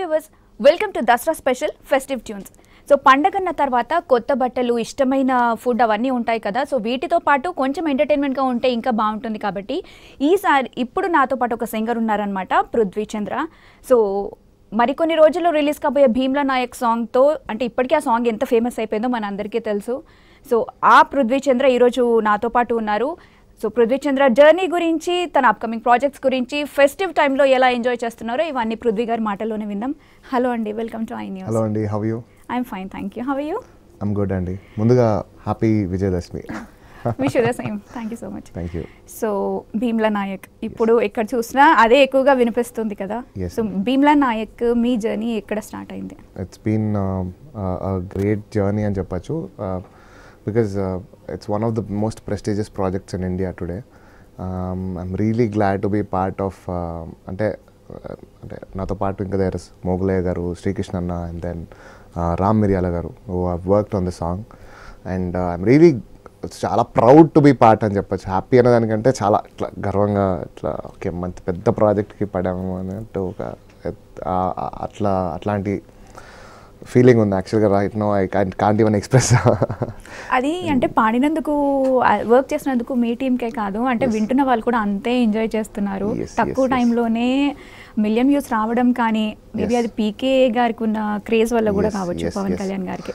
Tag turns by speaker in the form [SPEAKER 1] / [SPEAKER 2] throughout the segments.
[SPEAKER 1] Viewers welcome to Dasara special festive tunes so పండగన్న తర్వాత కొత్త బట్టలు ఇష్టమైన ఫుడ్ అవన్నీ ఉంటాయి కదా సో వీటితో పాటు కొంచెం ఎంటర్టైన్మెంట్గా ఉంటే ఇంకా బాగుంటుంది కాబట్టి ఈసారి ఇప్పుడు నాతో పాటు ఒక సింగర్ ఉన్నారనమాట పృథ్వీ చంద్ర సో మరికొన్ని రోజుల్లో రిలీజ్ కాబోయే భీమ్లా నాయక్ సాంగ్తో అంటే ఇప్పటికీ ఆ సాంగ్ ఎంత ఫేమస్ అయిపోయిందో మన అందరికీ తెలుసు సో ఆ పృథ్వీ చంద్ర ఈరోజు నాతో పాటు ఉన్నారు సో పృథ్వీచంద్ర జర్నీ గురించి తన అప్కమింగ్ ప్రాజెక్ట్స్ గురించి ఫెస్టివ్ టైంలో ఎలా ఎంజాయ్ చేస్తున్నారో ఇవన్నీ పృథ్వీ గారి మాటల్లోనే విందాం హలో అండి welcome to I news hello అండి how you I'm fine thank you how you
[SPEAKER 2] I'm good అండి ముందుగా happy Vijayadashami
[SPEAKER 1] wish the thank you so much thank you so Bheemla Nayak ఇప్పుడు ఎక్కడ చూసినా అదే ఎక్కువగా వినిపిస్తుంది కదా సో భీమ్లా నాయక్ మీ జర్నీ ఎక్కడ స్టార్ట్ అయింది ఇట్స్
[SPEAKER 2] బీన్ గ్రేట్ జర్నీ అని చెప్పచ్చు because uh, it's one of the most prestigious projects in India today I'm really glad to be part of అంటే అంటే నాతో పాటు ఇంకా దేర్ ఇస్ మోగులయ్య గారు శ్రీకృష్ణ అన్న and then Ram Miryala garu oh I worked on the song and I'm really చాలా proud to be part అని చెప్పచ్చు హ్యాపీ అనే దానికంటే చాలా ఇట్లా గర్వంగా ఇట్లా ఓకే మంచి పెద్ద ప్రాజెక్ట్కి పడాము అన్నట్టు ఒక అట్లా అట్లాంటి ఫీలింగ్ ఉంది యాక్చువల్గా right no I can't even express
[SPEAKER 1] అది అంటే పాడినందుకు వర్క్ చేసినందుకు మీ టీంకే కాదు అంటే వింటున్న వాళ్ళు కూడా అంతే ఎంజాయ్ చేస్తున్నారు తక్కువ టైంలోనే మిలియన్ వ్యూస్ రావడం కానీ మేబీ అది పీకే గారికి ఉన్న క్రేజ్ వల్ల కూడా కావచ్చు పవన్ కళ్యాణ్ గారికి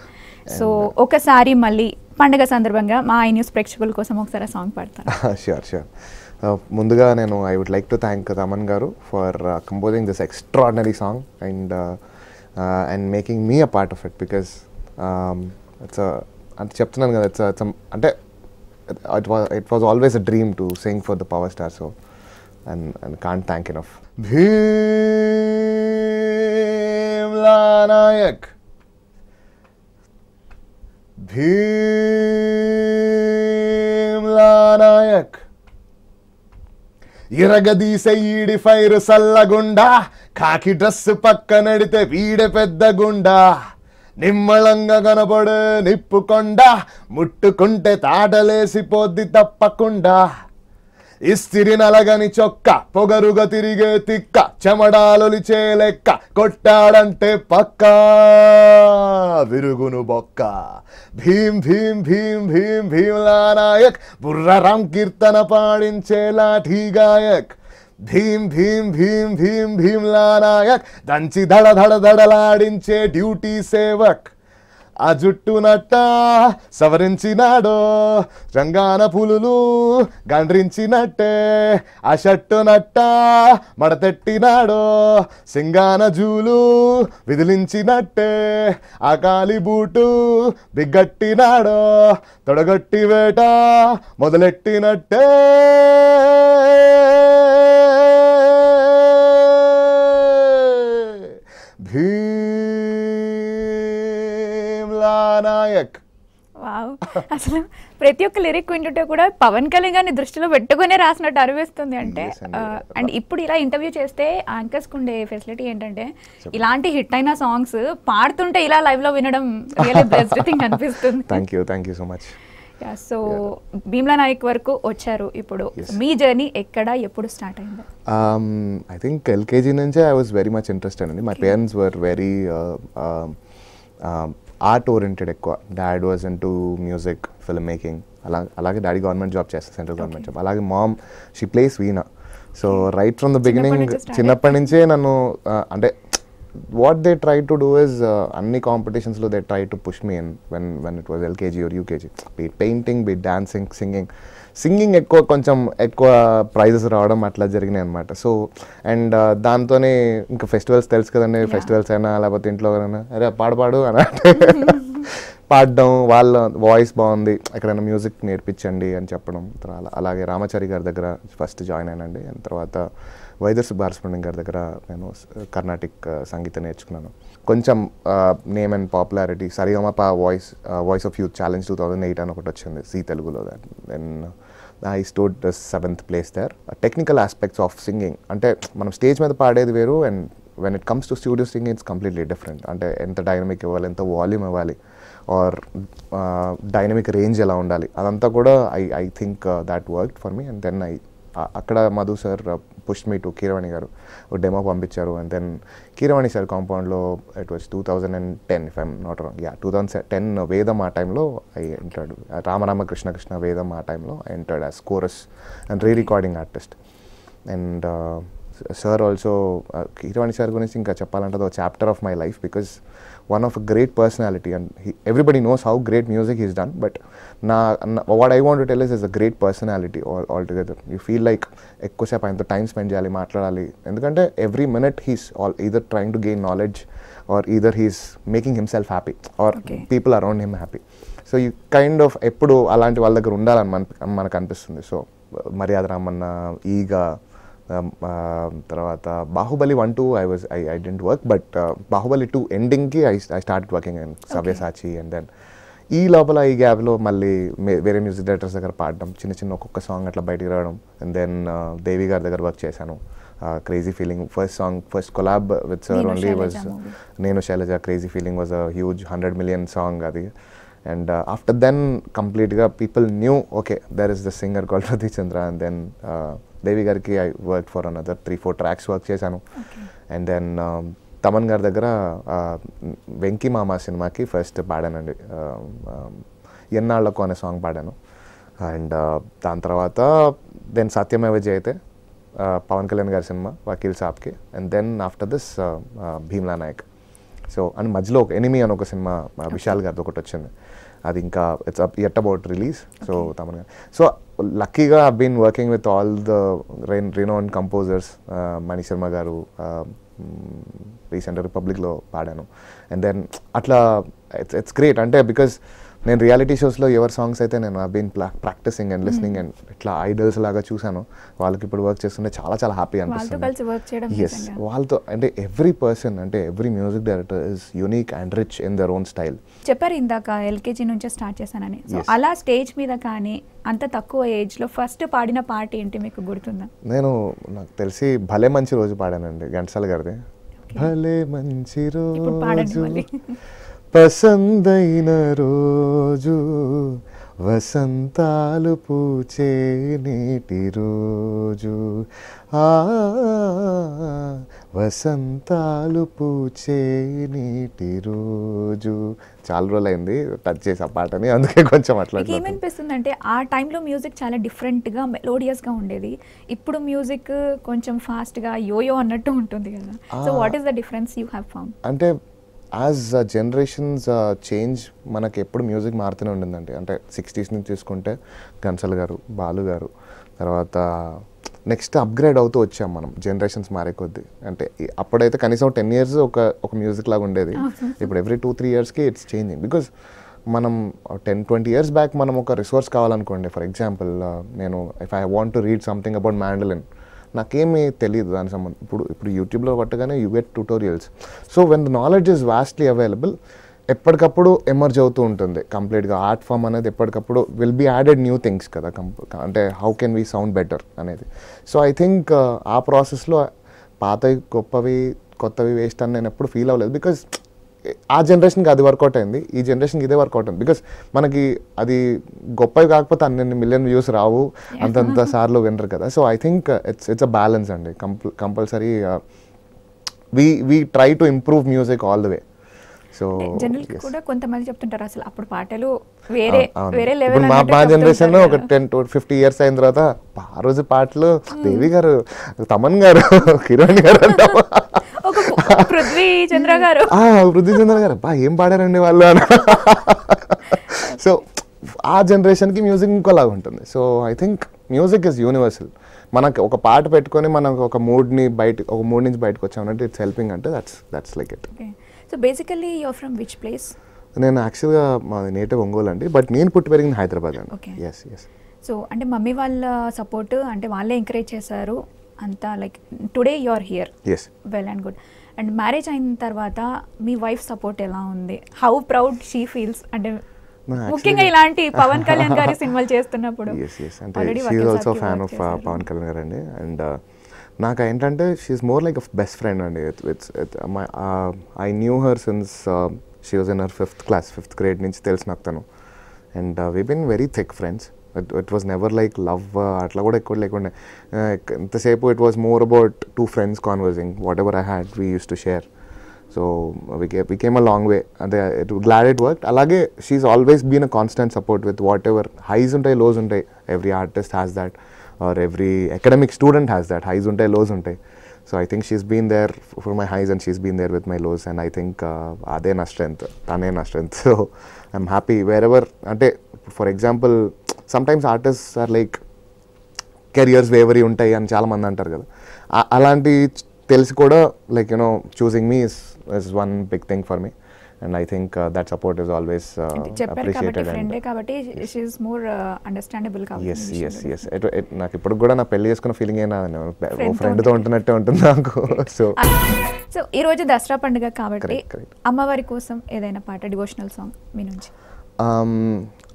[SPEAKER 1] సో uh, ఒకసారి మళ్ళీ పండగ సందర్భంగా మా ఐ న్యూస్ ప్రేక్షకుల కోసం ఒకసారి సాంగ్ పాడతాను
[SPEAKER 2] షూర్ షూర్ uh, ముందుగా నేను I would like to thank Raman garu for composing this extraordinary song and and making me a part of it because it's అంటే చెప్తున్నాను కదా ఇట్స్ అంటే it was it was always a dream to sing for the power star so and and can't thank in of Bheemla Nayak Bheemla ఇరగదీసే ఈడి fire సల్లగుండా కాకి dress పక్క నడితే వీడ పెద్ద గుండా నిమ్మళంగా కనపడే నిప్పుకొండ ముట్టుకుంటే తాటలేసిపోద్ది తప్పకుండా ఇస్తిరినలగని చొక్క పొగరుగ తిరిగే తిక్క చెమడాలొలిచే లెక్క కొట్టాడంటే పక్క విరుగును బొక్క భీం భీం భీం భీం భీమ్లా నాయక్ బుర్రరాం కీర్తన పాడించే లాఠీ గాయక్ భీం భీం భీం భీం భీమ్లా నాయక్ దంచి ధడ ధడ ధడలాడించే డ్యూటీ సేవక్ ఆ జుట్టు నట్ట సవరించినాడో రంగాన పులులు గండ్రించినట్టే ఆ షట్టు నట్ట మడతెట్టినాడో సింగాన జూలు విదిలించినట్టే ఆ కాలి బూటు బిగ్గట్టినాడో తొడగట్టి వేట మొదలెట్టినట్టే భీ నాయక్
[SPEAKER 1] అసలు ప్రతి ఒక్క లిరిక్ వింటుంటే కూడా పవన్ కళ్యాణ్ గారిని దృష్టిలో పెట్టుకునే రాసినట్టు అనిపిస్తుంది అంటే అండ్ ఇప్పుడు ఇలా ఇంటర్వ్యూ చేస్తే యాంకర్స్ ఉండే ఫెసిలిటీ ఏంటంటే ఇలాంటి హిట్ అయిన సాంగ్స్ పాడుతుంటే ఇలా లైవ్ లో వినడం రియల్లీ బెస్ట్ థింగ్ అనిపిస్తుంది
[SPEAKER 2] thank you thank you so much
[SPEAKER 1] so Bheemla Nayak వరకు వచ్చారు ఇప్పుడు మీ జర్నీ ఎక్కడ ఎప్పుడు స్టార్ట్ అయింది
[SPEAKER 2] ఐ థింక్ ఎల్కేజీ నుంచే I was very much interested అండి my parents were very art oriented ఎక్కువ dad was in to music film making అలా అలాగే డాడీ గవర్నమెంట్ జాబ్ చేస్తారు సెంట్రల్ గవర్నమెంట్ జాబ్ అలాగే mom she plays veena so right from the beginning చిన్నప్పటి నుంచే నన్ను అంటే what they try to do is అన్ని కాంపిటీషన్స్లో they try to push me in when when it was LKG or UKG be it painting be it dancing singing singing ఎక్కువ కొంచెం ఎక్కువ prices రావడం అట్లా జరిగినాయి అనమాట సో అండ్ uh, దాంతోనే ఇంకా ఫెస్టివల్స్ తెలుసు కదండి ఫెస్టివల్స్ అయినా లేకపోతే ఇంట్లో అయినా అరే పాడపాడు అని అంటే పాడడం వాళ్ళ వాయిస్ బాగుంది ఎక్కడైనా మ్యూజిక్ నేర్పించండి అని చెప్పడం అలాగే రామచారి గారి దగ్గర ఫస్ట్ జాయిన్ అయినండి అండ్ తర్వాత వైద్య సుబ్బారసుబ్రహ్మణ్యం గారి దగ్గర నేను కర్ణాటిక్ uh, సంగీతం నేర్చుకున్నాను కొంచెం name and popularity Saregamapa voice voice of youth challenge two thousand eight అని ఒకటి వచ్చింది సీ తెలుగులో that then I stood the seventh place there technical aspects of singing అంటే మనం స్టేజ్ మీద పాడేది వేరు and when it comes to studio singing it's completely different అంటే ఎంత డైనమిక్ ఇవ్వాలి ఎంత వాల్యూమ్ ఇవ్వాలి ఆర్ డైనమిక్ రేంజ్ ఎలా ఉండాలి అదంతా కూడా I I think that work for me and then I అక్కడ Madhu sir push me to Keeravani garu demo పంపించారు అండ్ దెన్ కీరవాణి సార్ కాంపౌండ్లో it was two thousand and ten if I'm not wrong yeah two thousand ten Vedam ఆ టైంలో I entered Ramarama Krishna Krishna Vedam ఆ టైంలో I entered as chorus and re recording artist and sir also Keeravani sir గురించి ఇంకా చెప్పాలంటే ఒక chapter of my life because one of great personality and everybody knows how great music is done but నా what I want tell is is a great personality all all together you feel like ఎక్కువసేపు ఆయనతో time spend చేయాలి మాట్లాడాలి ఎందుకంటే every minute he's all either trying to gain knowledge or either he's making himself happy or people around him happy so ఈ kind of ఎప్పుడు అలాంటి వాళ్ళ దగ్గర ఉండాలని మన మనకు అనిపిస్తుంది సో మర్యాద రామన్న ఈగా Um, um, తర్వాత Baahubali one two I was I I didn't work but Baahubali two ఎండింగ్కి I I start working and Savyasachi and then ఈ లోపల ఈ గ్యాప్లో మళ్ళీ వేరే మ్యూజిక్ డైరెక్టర్స్ దగ్గర పాడడం చిన్న చిన్న ఒక్కొక్క సాంగ్ అట్లా బయటికి రావడం అండ్ దెన్ దేవి గారి దగ్గర వర్క్ చేశాను crazy feeling first song first collab with sir only was Nenu Sailaja crazy feeling was a huge hundred million song అది అండ్ ఆఫ్టర్ దెన్ కంప్లీట్గా people knew okay there is the singer call Prithvi Chandra and then Devi గారికి I work for another three four tracks work చేశాను and then um, Thaman గారి దగ్గర వెంకీ మామ సినిమాకి first పాడానండి um, um, ఎన్నాళ్లకు అనే సాంగ్ పాడాను అండ్ uh, దాని తర్వాత దెన్ విజయ్ అయితే పవన్ కళ్యాణ్ గారి సినిమా వకీల్ సాబ్కి and then after this Bheemla Nayak so and మధ్యలో ఒక ఎనిమి అని ఒక సినిమా విశాల్ గారిది ఒకటి వచ్చింది అది ఇంకా it's at about release so Thaman so లక్కీగా I been working with all the ren renowned composers Sharma garu recent uh, రిపబ్లిక్లో పాడాను అండ్ దెన్ అట్లా ఇట్స్ ఇట్స్ గ్రేట్ అంటే బికాస్ నేను రియాలిటీ షోస్లో ఎవరి సాంగ్స్ అయితే నేను been practising and listening and ఇట్లా ఐడల్స్ లాగా చూశాను వాళ్ళకి ఇప్పుడు వర్క్ చేస్తుంటే చాలా చాలా హ్యాపీ
[SPEAKER 1] అనిపిస్తుంది ఎస్
[SPEAKER 2] వాళ్ళతో అంటే ఎవ్రీ పర్సన్ అంటే every music director is unique and rich in their own style
[SPEAKER 1] చెప్పారు ఇందాక ఎల్కేజీ నుంచే స్టార్ట్ చేశానని అలా స్టేజ్ మీద కానీ అంత తక్కువ ఏజ్లో ఫస్ట్ పాడిన పాట ఏంటి మీకు గుర్తుందా
[SPEAKER 2] నేను నాకు తెలిసి భలే మంచి రోజు పాడానండి ఘంటసాల గారిది భలే మంచి రోజు పసందైన రోజు వసంతాలు పూచే నీటి రోజు ఆ వసంతాలు పూచే నీటి రోజు చాలా రోజులు అయింది టచ్ చేసే ఆ పాటని అందుకే కొంచెం అట్లా
[SPEAKER 1] ఏమనిపిస్తుంది అంటే ఆ టైంలో మ్యూజిక్ చాలా డిఫరెంట్గా మెలోడియస్గా ఉండేది ఇప్పుడు మ్యూజిక్ కొంచెం ఫాస్ట్గా యోయో అన్నట్టు ఉంటుంది కదా so what is the difference you have from
[SPEAKER 2] అంటే యాజ్ జనరేషన్స్ చేంజ్ మనకి ఎప్పుడు మ్యూజిక్ మారుతూనే ఉండిందండి అంటే సిక్స్టీస్ నుంచి తీసుకుంటే గన్సల్ గారు బాలు గారు తర్వాత నెక్స్ట్ అప్గ్రేడ్ అవుతూ వచ్చాం మనం జనరేషన్స్ మారే కొద్ది అంటే అప్పుడైతే కనీసం టెన్ ఇయర్స్ ఒక ఒక మ్యూజిక్ లాగా ఉండేది ఇప్పుడు ఎవ్రీ టూ త్రీ ఇయర్స్కి ఇట్స్ చేంజింగ్ బికాస్ మనం టెన్ ట్వంటీ ఇయర్స్ బ్యాక్ మనం ఒక రిసోర్స్ కావాలనుకోండి ఫర్ ఎగ్జాంపుల్ uh, నేను if I want to read something about mandolin నాకేమీ తెలియదు దాని సంబంధం ఇప్పుడు ఇప్పుడు యూట్యూబ్లో పట్టగానే you get tutorials so when the knowledge is vastly available ఎప్పటికప్పుడు ఎమర్జ్ అవుతూ ఉంటుంది కంప్లీట్గా ఆర్ట్ ఫామ్ అనేది ఎప్పటికప్పుడు will be added new things కదా అంటే how can we sound better అనేది సో ఐ థింక్ ఆ ప్రాసెస్లో పాతవి గొప్పవి కొత్తవి వేస్ట్ అని నేను ఎప్పుడు ఫీల్ అవ్వలేదు బికాజ్ ఆ జనరేషన్కి అది వర్కౌట్ అయింది ఈ జనరేషన్కి ఇదే వర్కౌట్ అయింది బికాస్ మనకి అది గొప్పవి కాకపోతే అన్ని మిలియన్ వ్యూస్ రావు అంతంత సార్లు వినరు కదా so I think it's it's a balance అండి compul compulsory we we try to improve music all the way so general కూడా
[SPEAKER 1] కొంతమంది చెప్తుంటారు అసలు అప్పుడు పాటలు వేరే వేరే లెవెల్ మా మా జనరేషన్ ఒక
[SPEAKER 2] టెన్ టు ఫిఫ్టీ ఇయర్స్ అయిన తర్వాత ఆ రోజు పాటలు దేవి గారు తమన్ గారు కిరణ్ గారు
[SPEAKER 1] పృథ్వీ చంద్ర గారు
[SPEAKER 2] చంద్ర గారు బా ఏం పాడారండి వాళ్ళు అని సో ఆ జనరేషన్కి మ్యూజిక్ ఇంకోలాగా ఉంటుంది so I think music is universal మనకు ఒక పాట పెట్టుకొని మనం ఒక మూడ్ని బయట ఒక మూడ్ నుంచి బయటకు వచ్చామంటే ఇట్స్ హెల్పింగ్ అంటే that's that's like it
[SPEAKER 1] so basically you are from which place
[SPEAKER 2] నేను యాక్చువల్గా మా నేటివ్ ఒంగోలు అండి బట్ నేను పుట్టి పెరిగింది హైదరాబాద్ అండి ఎస్ ఎస్
[SPEAKER 1] సో అంటే మమ్మీ వాళ్ళ సపోర్ట్ అంటే వాళ్ళే ఎంకరేజ్ చేశారు అంతా like today you are here yes well and good and marriage అయిన తర్వాత మీ వైఫ్ సపోర్ట్ ఎలా ఉంది హౌ ప్రౌడ్ షీ ఫీల్స్ అంటే ముఖ్యంగా ఇలాంటి పవన్ కళ్యాణ్ గారి సినిమాలు చేస్తున్నప్పుడు also fan of Pawan Kalyan garu
[SPEAKER 2] అండి అండ్ uh, నాకు ఏంటంటే she is more like best friend అండి I knew her since she was in her fifth class fifth grade నుంచి తెలిసిన నాకు తను and we been very thick friends It, it was never like love atla kuda ekkod lekunda ఎంతసేపు it was more about two friends conversing whatever I had we use to share so we came a long way అదే it glad it work అలాగే she's always been a constant support with whatever highs ఉంటాయి lows ఉంటాయి every artist has that or every academic student has that highs ఉంటాయి lows ఉంటాయి so I think she's been there for my highs and she's been there with my lows and I think అదే నా strength తనే నా strength so I'm happy wherever అంటే for example sometimes artist are like careers wavery ఉంటాయి అని చాలామంది అంటారు కదా అలాంటి తెలిసి కూడా like you know choosing me is is one big thing for me and I think that support is always appreciated
[SPEAKER 1] కాబట్టి అండర్స్టాండబుల్
[SPEAKER 2] నాకు ఇప్పుడు కూడా నా పెళ్లి చేసుకున్న ఫీలింగ్ అయినా ఫ్రెండ్తో ఉంటున్నట్టే ఉంటుంది నాకు సో
[SPEAKER 1] సో ఈ రోజు దసరా పండుగ కాబట్టి అమ్మవారి కోసం ఏదైనా పాట డివోషనల్ సాంగ్ మీ నుంచి
[SPEAKER 2] um,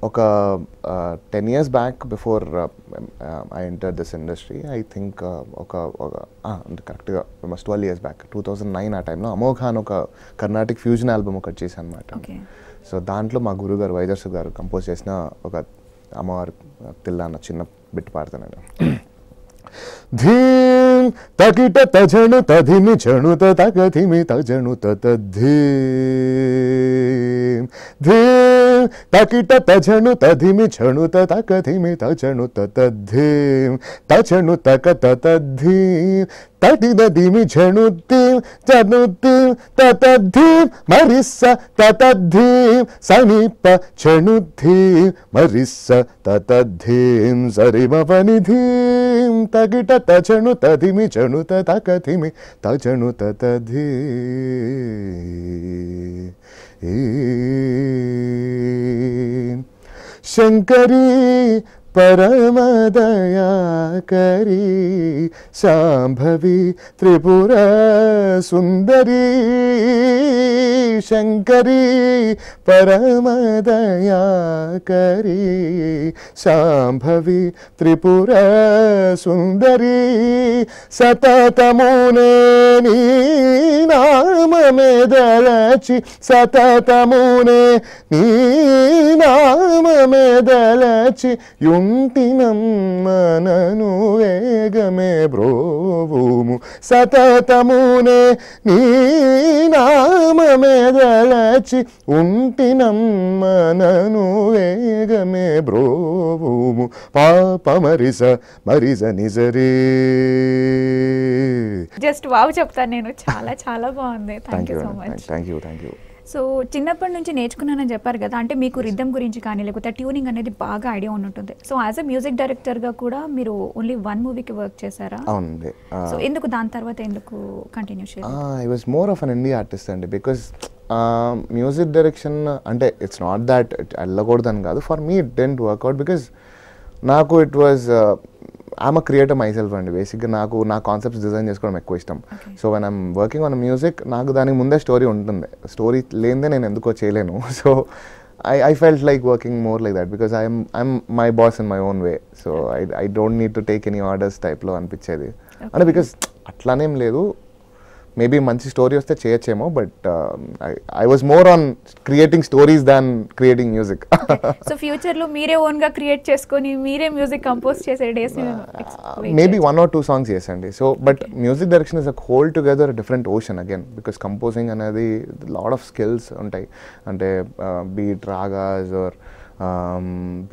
[SPEAKER 2] ఒక ten years back before I enter this industry I think ఒక కరెక్ట్గా must twelve years back two thousand nine ఆ టైంలో అమోఘ్ ఒక కర్ణాటిక్ ఫ్యూజన్ ఆల్బమ్ ఒకటి చేశాను అనమాట సో దాంట్లో మా గురుగారు వైదర్సు గారు కంపోజ్ చేసిన ఒక అమ్మవారి తిల్లా అన్న చిన్న బిట్ పాడుతున్నాను तकीट तजणु तधिमि झणु तधिमि तजणु तद्धि धी तकीट तजणु तधिमि झणु तधिमि तजणु तद्धि तजणु तक तद्धि तटी दधिमि झणुद्धि जनुद्धि तद्धि मरिस्स तद्धि समीप झणुद्धि मरिस्स तद्धि सरिमपनिधि तगिट तजनु तधिमि जनु तकथिमि तजनु तदधि शंकरी పరమదయాకరీ శాంభవి త్రిపుర సుందరీ శంకరీ పరమదయాకరీ శాంభవి త్రిపుర సుందరీ సతతమునే నీ నామమే దళచి సతతమునే నీ నామమే దళచి యుం మనను వేగమే బ్రోవుము సతతమునే నీ నామమే దళచి మనను వేగమే బ్రోవుము మరిస మరిస నిజరే
[SPEAKER 1] జస్ట్ వావ్ చెప్తాను నేను చాలా చాలా బాగుంది thank you so much
[SPEAKER 2] thank you thank you
[SPEAKER 1] so చిన్నప్పటి నుంచి నేర్చుకున్నానని చెప్పారు కదా అంటే మీకు రిథం గురించి కానీ లేకపోతే ట్యూనింగ్ అనేది బాగా ఐడియా ఉంటుంది so as a music director గా కూడా మీరు ఓన్లీ వన్ మూవీకి వర్క్ చేశారా
[SPEAKER 2] అవునండి సో ఎందుకు
[SPEAKER 1] దాని తర్వాత ఎందుకు కంటిన్యూ చేయాలి
[SPEAKER 2] I was more of an India artist అండి బికాస్ మ్యూజిక్ డైరెక్షన్ అంటే ఇట్స్ నాట్ దాట్ వెళ్ళకూడదని కాదు for me it didn't work out because నాకు it was I'm creator myself అండి బేసిక్గా నాకు నా కాన్సెప్ట్స్ డిజైన్ చేసుకోవడం ఎక్కువ ఇష్టం so when I'm working on music నాకు దానికి ముందే స్టోరీ ఉంటుంది స్టోరీ లేనిదే నేను ఎందుకో చేయలేను so I I felt like working more like that because I'm I'm my boss in my own way so I I don't need to take any orders టైప్లో అనిపించేది అంటే బికాస్ అట్లానేం లేదు మేబీ మంచి స్టోరీ వస్తే చేయొచ్చేమో but I was more on creating stories than creating music
[SPEAKER 1] so future లో మీరే own గా క్రియేట్ చేసుకొని మీరే మ్యూజిక్ కంపోజ్ చేసే days maybe
[SPEAKER 2] one or two songs చేసండి so but music direction is a whole together different ocean again because composing అనేది lot of skills ఉంటాయి అంటే beat ragas or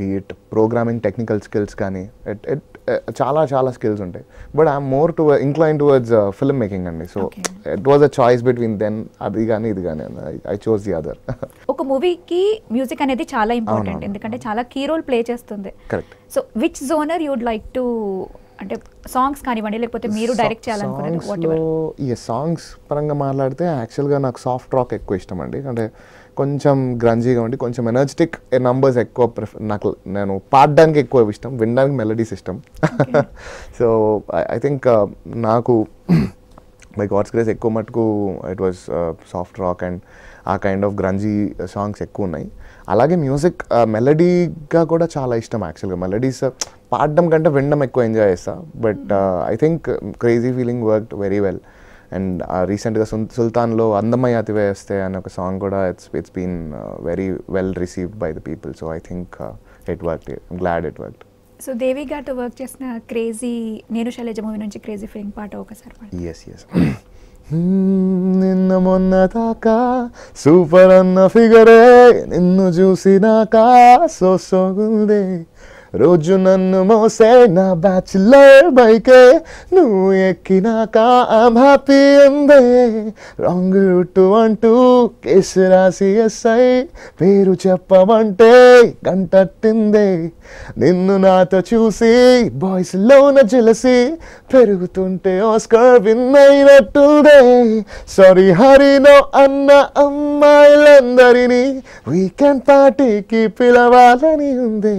[SPEAKER 2] beat programming technical skills కానీ it it Uh, చాలా చాలా skills ఉంటాయి but I'm more to incline towards film making అండి so it was a choice between then అది కానీ ఇది కానీ ఐ చోస్ ది అదర్
[SPEAKER 1] ఒక మూవీకి మ్యూజిక్ అనేది చాలా ఇంపార్టెంట్ ఎందుకంటే చాలా కీ రోల్ ప్లే చేస్తుంది correct so which genre you'd like to అంటే సాంగ్స్ కానివ్వండి లేకపోతే మీరు డైరెక్ట్ చేయాలనుకున్నారు
[SPEAKER 2] సాంగ్స్ పరంగా మాట్లాడితే యాక్చువల్గా నాకు సాఫ్ట్ రాక్ ఎక్కువ ఇష్టం అండి అంటే కొంచెం గ్రంజీగా ఉండి కొంచెం ఎనర్జెటిక్ నంబర్స్ ఎక్కువ ప్రిఫర్ నాకు నేను పాడడానికి ఎక్కువ ఇష్టం వినడానికి మెలడీస్ ఇష్టం సో ఐ థింక్ నాకు మై గాడ్స్ గ్రేస్ ఎక్కువ మటుకు it was soft rock and a kind of grungy songs ఎక్కువ ఉన్నాయి అలాగే మ్యూజిక్ మెలడీగా uh, కూడా చాలా ఇష్టం యాక్చువల్గా మెలడీస్ uh, పాడడం కంటే వినడం ఎక్కువ ఎంజాయ్ చేస్తా but I think crazy feeling work very well and రీసెంట్గా సుల్ సుల్తాన్లో అందమై అతివేస్తే అనే ఒక సాంగ్ కూడా it's it's been very well received by the people so I think it work glad it work
[SPEAKER 1] so Devi గారితో వర్క్ చేసిన క్రేజీ నేను శైలజ మూవీ నుంచి క్రేజీ ఫిలిం పాట ఒకసారి
[SPEAKER 2] ఎస్ ఎస్ నిన్న మొన్న దాకా సూపర్ అన్న ఫిగరే నిన్ను చూసినాక సో సోగుందే రోజు నన్ను మోసే నా బ్యాచులర్ బైకే నువ్వు ఎక్కినాక ఐమ్ హ్యాపీ ఎంబే రాంగ్ రూటు అంటూ కేసు రాసి ఎస్ఐ పేరు చెప్పమంటే గంటట్టిందే నిన్ను నాతో చూసి లోన జలసి పెరుగుతుంటే ఆస్కర్ విన్ అయినట్టుందే సారీ హరినో అన్న అమ్మాయిలందరినీ వీకెండ్ పార్టీకి పిలవాలని ఉంది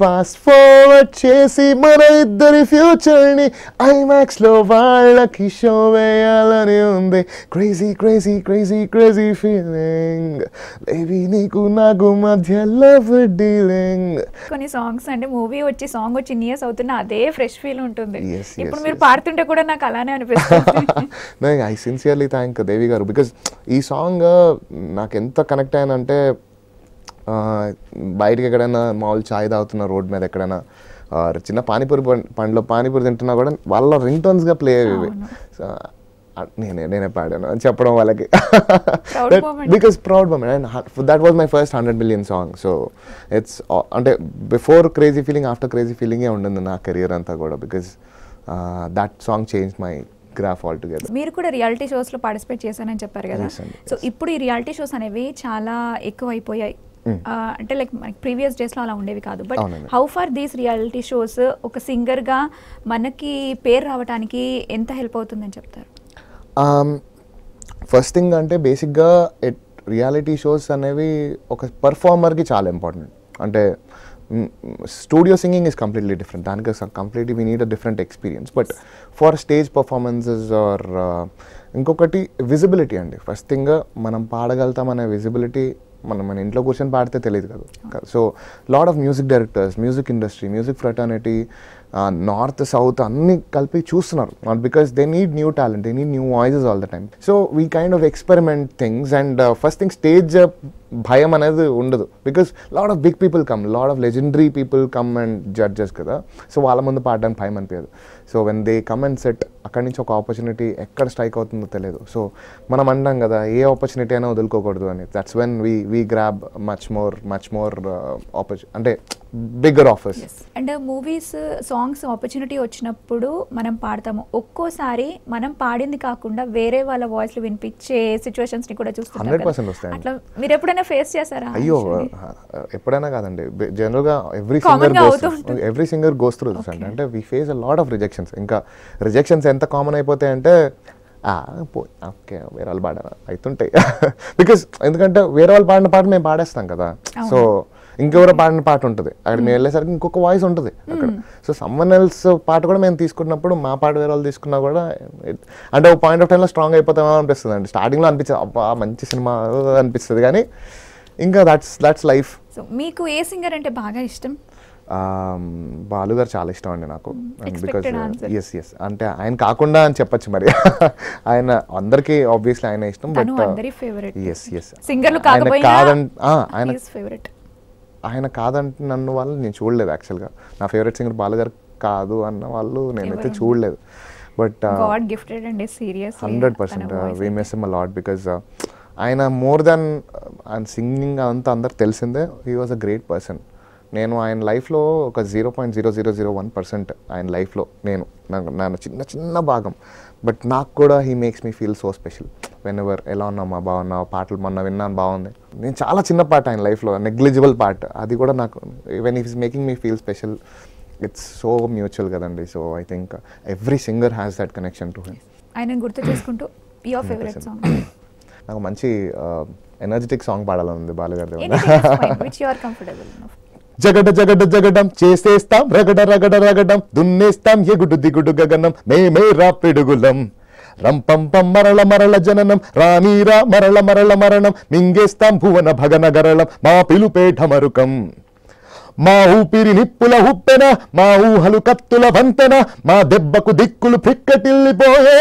[SPEAKER 2] ఫాస్ట్ ఫార్వర్డ్ చేసి మన ఇద్దరి ఫ్యూచర్ని ఐమాక్స్లో వాళ్ళకి షో వేయాలని ఉంది crazy crazy crazy crazy feeling baby నీకు నాకు మధ్య లవ్ డీలింగ్
[SPEAKER 1] కొన్ని సాంగ్స్ అంటే మూవీ వచ్చి సాంగ్ వచ్చి ఇన్ని ఇయర్స్ అవుతున్నా అదే ఫ్రెష్ ఫీల్ ఉంటుంది ఇప్పుడు మీరు పాడుతుంటే కూడా నాకు అలానే అనిపిస్తుంది
[SPEAKER 2] ఐ సిన్సియర్లీ థ్యాంక్ దేవి గారు బికాజ్ ఈ సాంగ్ uh, నాకు ఎంత కనెక్ట్ అయ్యానంటే బయటకి ఎక్కడైనా మామూలు ఛాయ్ తాగుతున్న రోడ్ మీద ఎక్కడైనా చిన్న పానీపూరి పండ్లో పానీపూరి తింటున్నా కూడా వాళ్ళ రింగ్ టోన్స్గా ప్లే అయ్యేవి నేనే నేనే పాడాను అని చెప్పడం వాళ్ళకి because proud moment and that was my first hundred million song so it's అంటే before crazy feeling after crazy ఫీలింగే ఉండింది నా కెరియర్ అంతా కూడా because that song change my graph all
[SPEAKER 1] together మీరు కూడా రియాలిటీ షోస్లో పార్టిసిపేట్ చేశారని చెప్పారు కదా సో ఇప్పుడు ఈ రియాలిటీ షోస్ అనేవి చాలా ఎక్కువ అయిపోయాయి Mm. అంటే లైక్ మనకి ప్రీవియస్ డేస్లో అలా ఉండేవి కాదు but how far these reality shows ఒక సింగర్ గా మనకి పేరు రావడానికి ఎంత హెల్ప్ అవుతుందని చెప్తారు
[SPEAKER 2] ఫస్ట్ um, థింగ్ అంటే బేసిక్గా రియాలిటీ షోస్ అనేవి ఒక పర్ఫార్మర్కి చాలా ఇంపార్టెంట్ అంటే studio singing is completely different దానికి completely we need a different experience but for stage performances are ఇంకొకటి విజిబిలిటీ అండి ఫస్ట్ థింగ్ మనం పాడగలుగుతాం అనే విజిబిలిటీ మనం మన ఇంట్లో కూర్చొని పాడితే తెలియదు కదా so lot of music directors music industry music fraternity north south అన్ని కలిపి చూస్తున్నారు not because they need new talent they need new voices all the time so we kind of experiment things and first thing stage భయం అనేది ఉండదు because lot of big people come lot of legendary people come and judges కదా so వాళ్ళ ముందు పాడడానికి భయం అనిపించదు so when they come and set అక్కడి నుంచి ఒక ఆపర్చునిటీ ఎక్కడ స్ట్రైక్ అవుతుందో తెలియదు సో మనం అంటాం కదా ఏ ఆపర్చునిటీ అయినా వదులుకోకూడదు అని that's when we we grab much more much more ఆపర్చు అంటే bigger offers
[SPEAKER 1] and movies songs opportunity వచ్చినప్పుడు మనం పాడతాము ఒక్కోసారి మనం పాడింది కాకుండా వేరే వాళ్ళ వాయిస్లు వినిపించే సిచ్యువేషన్స్ని కూడా చూస్తాం అట్లా మీరు ఎప్పుడైనా ఎప్పుడైనా ఫేస్ చేశారా అయ్యో
[SPEAKER 2] ఎప్పుడైనా కాదండి జనరల్ గా every singer every singer goes through అంటే we face a lot of rejections ఇంకా రిజెక్షన్స్ ఎంత కామన్ అయిపోతాయి అంటే ఓకే వేరే వాళ్ళు పాడారా అవుతుంటాయి బికాస్ ఎందుకంటే వేరే వాళ్ళు పాడిన పాట మేము పాడేస్తాం కదా సో ఇంకెవరో పాడిన hmm. పాట ఉంటుంది అక్కడ hmm. మేము వెళ్ళేసరికి ఇంకొక వాయిస్ ఉంటుంది hmm. అక్కడ సో సమ్మన్ ఎల్స్ పాట కూడా మేము తీసుకున్నప్పుడు మా పాట వేరే వాళ్ళు తీసుకున్నా కూడా అంటే ఒక పాయింట్ ఆఫ్ టైంలో స్ట్రాంగ్ అయిపోతామో అనిపిస్తుంది అండి స్టార్టింగ్లో అనిపిస్తుంది అబ్బా మంచి సినిమా అనిపిస్తుంది కానీ ఇంకా దాట్స్ దాట్స్ లైఫ్
[SPEAKER 1] సో మీకు ఏ సింగర్ అంటే బాగా ఇష్టం
[SPEAKER 2] బాలు గారు చాలా ఇష్టం అండి నాకు బికాస్ ఎస్ ఎస్ అంటే ఆయన కాకుండా అని చెప్పొచ్చు మరి ఆయన అందరికి ఆబ్వియస్లీ ఆయన ఇష్టం బట్ ఎస్ ఎస్ సింగర్లు కాదంటే ఆయన ఫేవరెట్ ఆయన కాదంటే నన్ను వాళ్ళు నేను చూడలేదు యాక్చువల్గా నా ఫేవరెట్ సింగర్ బాలగారు కాదు అన్న వాళ్ళు నేనైతే చూడలేదు బట్ uh,
[SPEAKER 1] గిఫ్టెడ్ అండి serious hundred percent
[SPEAKER 2] we miss him lot because ఆయన మోర్ దాన్ uh, ఆయన సింగింగ్ అంతా అందరు తెలిసిందే he was a great person నేను ఆయన లైఫ్లో ఒక zero point zero zero zero one percent ఆయన లైఫ్లో నేను నా చిన్న చిన్న భాగం బట్ నాకు కూడా he makes me feel so special whenever ఎలా ఉన్నామా బాగున్నావు పాటలు మొన్న విన్నాను బాగుంది నేను చాలా చిన్న పాట ఆయన లైఫ్లో నెగ్లిజిబుల్ పార్ట్ అది కూడా నాకు even is making me feel special it's so mutual కదండి so I think every singer has that connection to him
[SPEAKER 1] ఆయన గుర్తు చేసుకుంటూ యువర్ ఫేవరెట్ సాంగ్
[SPEAKER 2] నాకు మంచి ఎనర్జెటిక్ uh, సాంగ్ పాడాలని ఉంది బాలుగారి జగడ జగడ జగడం చేసేస్తాం రగడ రగడ రగడం దున్నేస్తాం ఎగుడు దిగుడు గగనం మేమే రా పిడుగులం రంపం పం మరళ మరళ జననం రామీరా మరళ మరళ మరణం మింగేస్తాం భువన భగన గరళం మా పిలుపేఠ మరుకం మా ఊపిరి నిప్పుల హుప్పెన మా ఊహలు కత్తుల వంతెన మా దెబ్బకు దిక్కులు ఫ్రిక్కటిల్లిపోయే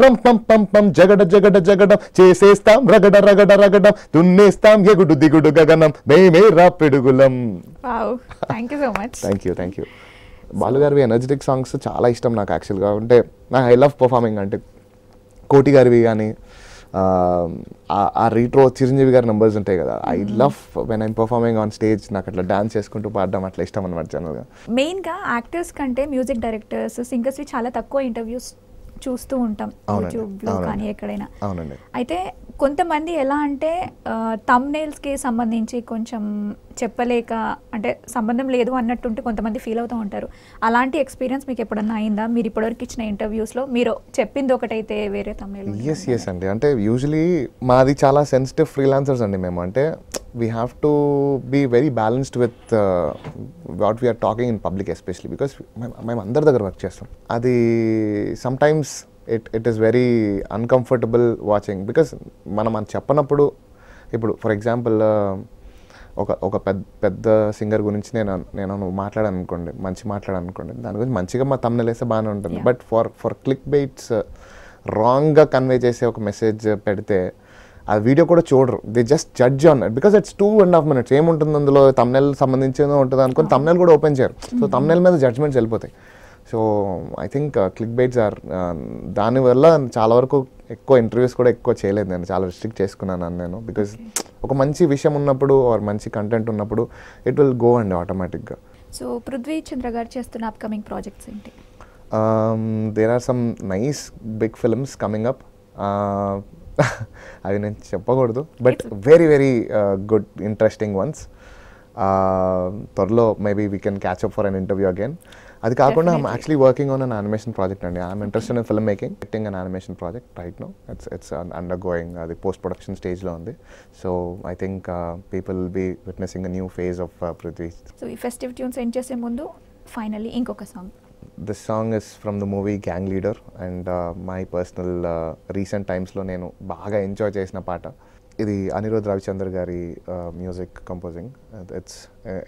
[SPEAKER 2] రం పం పం పం జగడ జగడ జగడం చేసేస్తాం రగడ రగడ రగడం దున్నేస్తాం ఎగుడు దిగుడు గగనం మేమే రా పిడుగులం
[SPEAKER 1] thank you so much thank
[SPEAKER 2] you thank you energetic songs చాలా ఇష్టం నాకు యాక్చువల్గా అంటే నాకు ఐ లవ్ పర్ఫార్మింగ్ అంటే కోటి గారివి కానీ ఆ రీట్రో చిరంజీవి గారి నెంబర్స్ ఉంటాయి కదా I love when I'm performing on stage నాకు అట్లా డాన్స్ చేసుకుంటూ పాడడం అట్లా ఇష్టం అనమాట జనరల్గా
[SPEAKER 1] మెయిన్గా యాక్టర్స్ కంటే మ్యూజిక్ డైరెక్టర్స్ సింగర్స్వి చాలా తక్కువ ఇంటర్వ్యూస్ చూస్తూ ఉంటాం యూట్యూబ్లో కానీ ఎక్కడైనా అయితే కొంతమంది ఎలా అంటే కి సంబంధించి కొంచెం చెప్పలేక అంటే సంబంధం లేదు అన్నట్టుంటే కొంతమంది ఫీల్ అవుతూ ఉంటారు అలాంటి ఎక్స్పీరియన్స్ మీకు ఎప్పుడన్నా అయిందా మీరు ఇప్పటివరకు ఇచ్చిన ఇంటర్వ్యూస్లో మీరు చెప్పింది ఒకటైతే వేరే తమిళ
[SPEAKER 2] ఎస్ ఎస్ అండి అంటే యూజువలీ మాది చాలా సెన్సిటివ్ ఫ్రీలాన్సర్స్ అండి మేము అంటే we have to be very balanced with uh, what we are talking in public especially because మేము అందరి దగ్గర వర్క్ చేస్తాం అది sometimes it it is very uncomfortable watching because మనం అని చెప్పనప్పుడు ఇప్పుడు ఫర్ ఎగ్జాంపుల్ uh, ఒక ఒక పెద్ద పెద్ద సింగర్ గురించి నేను నేను నువ్వు మాట్లాడాలనుకోండి మంచి మాట్లాడాను దాని గురించి మంచిగా మా తమ్ముళ్ళు వేస్తే బాగానే ఉంటుంది but for for click baits రాంగ్గా కన్వే చేసే ఒక మెసేజ్ పెడితే ఆ వీడియో కూడా చూడరు they just judge on because it's two and half minutes ఏముంటుంది అందులో తమ్నెల్ సంబంధించేదో ఉంటుంది అనుకుని తమ్నెల్ కూడా ఓపెన్ చేయరు సో తమ్నెల్ మీద జడ్జ్మెంట్స్ వెళ్ళిపోతాయి so I think click baits are దానివల్ల చాలా వరకు ఎక్కువ ఇంటర్వ్యూస్ కూడా ఎక్కువ చేయలేదు నేను చాలా రిస్ట్రిక్ట్ చేసుకున్నాను అని నేను బికాస్ ఒక మంచి విషయం ఉన్నప్పుడు ఆర్ మంచి కంటెంట్ ఉన్నప్పుడు ఇట్ విల్ గో అండ్ ఆటోమేటిక్గా
[SPEAKER 1] సో పృథ్వీ చంద్ర గారు చేస్తున్న అప్కమింగ్ ప్రాజెక్ట్స్ ఏంటి
[SPEAKER 2] there are some nice big films coming up అది నేను చెప్పకూడదు but very very good interesting ones త్వరలో maybe we can catch up for an interview again అది కాకుండా I'm actually working on an animation project అండి I'm interested in film making ఎట్టింగ్ an animation project right now it's it's undergoing అది post production స్టేజ్లో ఉంది so I think people be witnessing a new phase of Prithvi
[SPEAKER 1] so ఈ festive tunes send చేసే ముందు finally ఇంకొక song
[SPEAKER 2] the song is from the movie gang leader and uh, my personal uh, recent టైమ్స్లో నేను బాగా enjoy చేసిన పాట ఇది అనిరుద్ రవిచంద్ర గారి music composing it's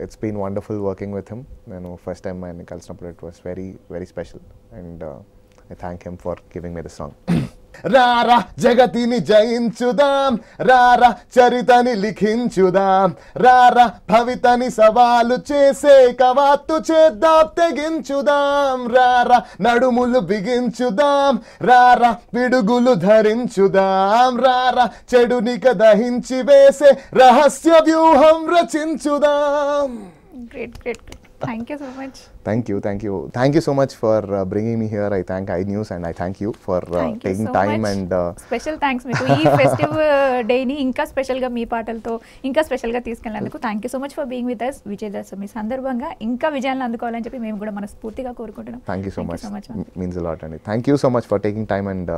[SPEAKER 2] it's been wonderful working with him నేను ఫస్ట్ టైం ఆయన కలిసినప్పుడు it was very very special and I thank him for giving me the song రారా జగతిని జయించుదాం రారా చరితని లిఖించుదాం రారా భవితని సవాలు చేసే కవాత్తు చేద్దాం తెగించుదాం రారా నడుములు బిగించుదాం రారా పిడుగులు ధరించుదాం రారా చెడునిక దహించి వేసే రహస్య వ్యూహం రచించుదాం
[SPEAKER 1] great great thank you so much
[SPEAKER 2] thank you thank you thank you so much for bringing me here I thank iNews and I thank you for taking time and
[SPEAKER 1] special thanks మీకు ఈ festive డేని uh, ఇంకా స్పెషల్గా మీ పాటలతో ఇంకా స్పెషల్గా తీసుకెళ్ళినందుకు thank you so much for being with us Vijayadashami సందర్భంగా ఇంకా విజయాలను అందుకోవాలని చెప్పి మేము కూడా మనస్ఫూర్తిగా కోరుకుంటున్నాం thank you so much
[SPEAKER 2] means lot అండి thank you so much for taking time and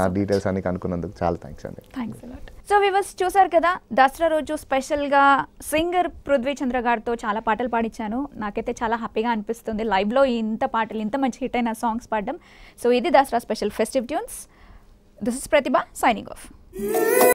[SPEAKER 2] నా డీటెయిల్స్ అన్ని కనుక్కున్నందుకు చాలా థ్యాంక్స్ అండి
[SPEAKER 1] థ్యాంక్స్ లాట్ సో వివర్స్ చూసారు కదా దసరా రోజు స్పెషల్గా సింగర్ పృథ్వీ చంద్ర గారితో చాలా పాటలు పాడించాను నాకైతే చాలా హ్యాపీ హ్యాపీగా అనిపిస్తుంది లైవ్లో ఇంత పాటలు ఇంత మంచి హిట్ అయిన సాంగ్స్ పాడడం సో ఇది Dasara special festive tunes this is Pratibha signing of